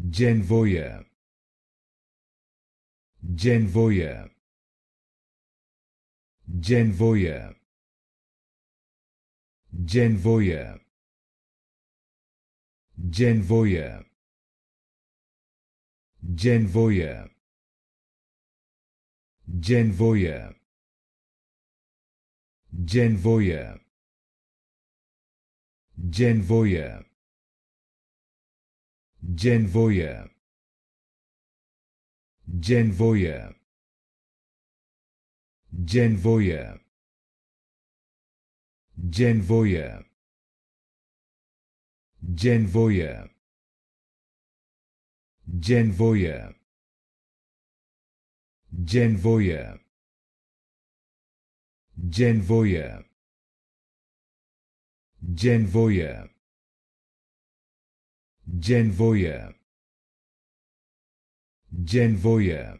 Genvoya Genvoya Genvoya Genvoya Genvoya Genvoya Genvoya Genvoya Genvoya Genvoyer Genvoyer Genvoyer Genvoyer Genvoyer Genvoyer Genvoyer Genvoyer Genvoyer Genvoyer Genvoyer